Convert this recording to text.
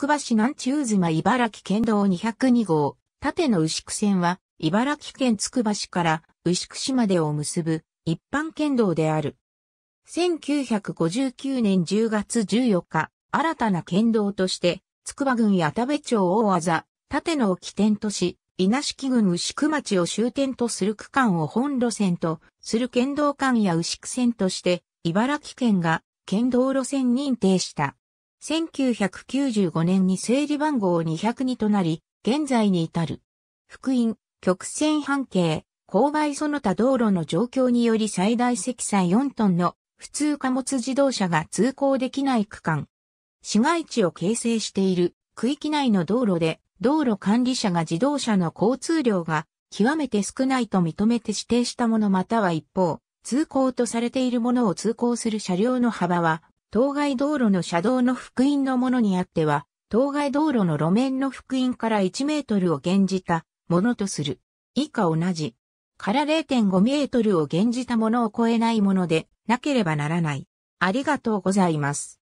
くば市南中妻茨城県道202号、縦の牛久線は、茨城県つくば市から牛久市までを結ぶ一般県道である。1959年10月14日、新たな県道として、つくば郡や田部町大技、縦野を起点とし、稲敷郡牛久町を終点とする区間を本路線とする県道間や牛久線として、茨城県が県道路線認定した。1995年に整理番号202となり、現在に至る。福音、曲線半径、郊外その他道路の状況により最大積載4トンの普通貨物自動車が通行できない区間。市街地を形成している区域内の道路で道路管理者が自動車の交通量が極めて少ないと認めて指定したものまたは一方、通行とされているものを通行する車両の幅は当該道路の車道の福音のものにあっては、当該道路の路面の福音から1メートルを減じたものとする。以下同じ。から0.5メートルを減じたものを超えないものでなければならない。ありがとうございます。